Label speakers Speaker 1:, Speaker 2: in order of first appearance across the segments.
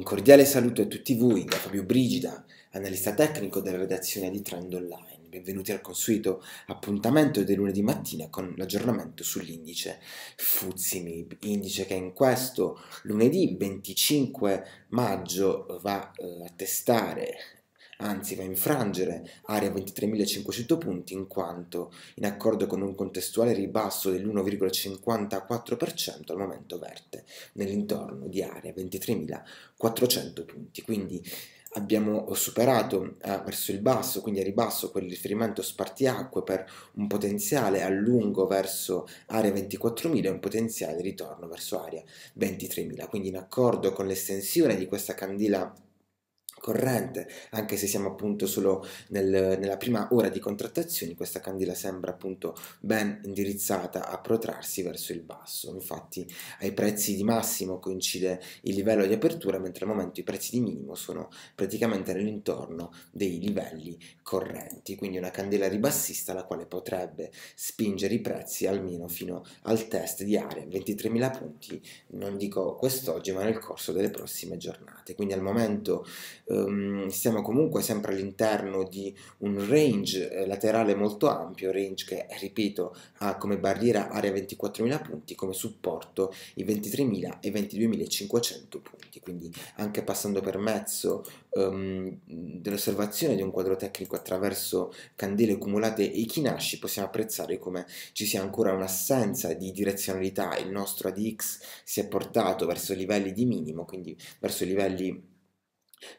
Speaker 1: Un cordiale saluto a tutti voi da Fabio Brigida, analista tecnico della redazione di Trend Online. Benvenuti al consueto appuntamento del lunedì mattina con l'aggiornamento sull'indice Fuzimib, indice che in questo lunedì 25 maggio va eh, a testare anzi va a infrangere area 23.500 punti in quanto in accordo con un contestuale ribasso dell'1,54% al momento verte nell'intorno di area 23.400 punti. Quindi abbiamo superato eh, verso il basso, quindi a ribasso, quel riferimento spartiacque per un potenziale a lungo verso area 24.000 e un potenziale ritorno verso area 23.000. Quindi in accordo con l'estensione di questa candela corrente, anche se siamo appunto solo nel, nella prima ora di contrattazioni, questa candela sembra appunto ben indirizzata a protrarsi verso il basso. Infatti ai prezzi di massimo coincide il livello di apertura, mentre al momento i prezzi di minimo sono praticamente all'intorno dei livelli correnti, quindi una candela ribassista la quale potrebbe spingere i prezzi almeno fino al test di area 23.000 punti, non dico quest'oggi ma nel corso delle prossime giornate. Quindi al momento ehm, siamo comunque sempre all'interno di un range eh, laterale molto ampio, range che eh, ripeto ha come barriera area 24.000 punti, come supporto i 23.000 e 22.500 punti, quindi anche passando per mezzo um, dell'osservazione di un quadro tecnico attraverso candele cumulate e chinashi possiamo apprezzare come ci sia ancora un'assenza di direzionalità, il nostro ADX si è portato verso livelli di minimo, quindi verso livelli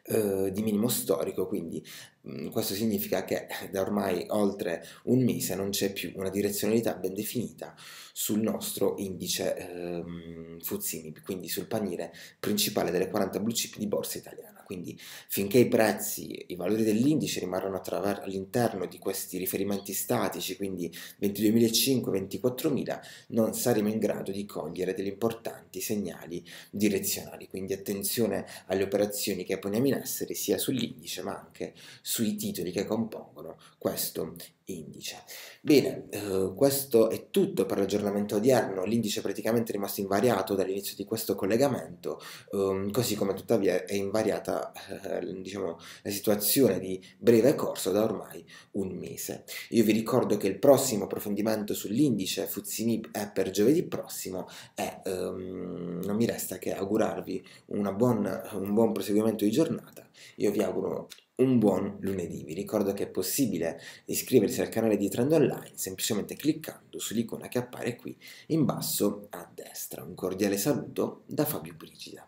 Speaker 1: eh, di minimo storico, quindi mm, questo significa che da ormai oltre un mese non c'è più una direzionalità ben definita sul nostro indice ehm, Fuzzimi, quindi sul paniere principale delle 40 blue chip di borsa italiana quindi finché i prezzi, i valori dell'indice rimarranno all'interno di questi riferimenti statici, quindi 22.500-24.000, non saremo in grado di cogliere degli importanti segnali direzionali, quindi attenzione alle operazioni che poniamo in essere sia sull'indice ma anche sui titoli che compongono richiamano questo indice. Bene, eh, questo è tutto per l'aggiornamento odierno, l'indice è praticamente rimasto invariato dall'inizio di questo collegamento, ehm, così come tuttavia è invariata eh, diciamo, la situazione di breve corso da ormai un mese. Io vi ricordo che il prossimo approfondimento sull'indice FUZIMIP è per giovedì prossimo e ehm, non mi resta che augurarvi buona, un buon proseguimento di giornata. Io vi auguro un buon lunedì. Vi ricordo che è possibile iscriversi al canale di Trend Online semplicemente cliccando sull'icona che appare qui in basso a destra. Un cordiale saluto da Fabio Brigida.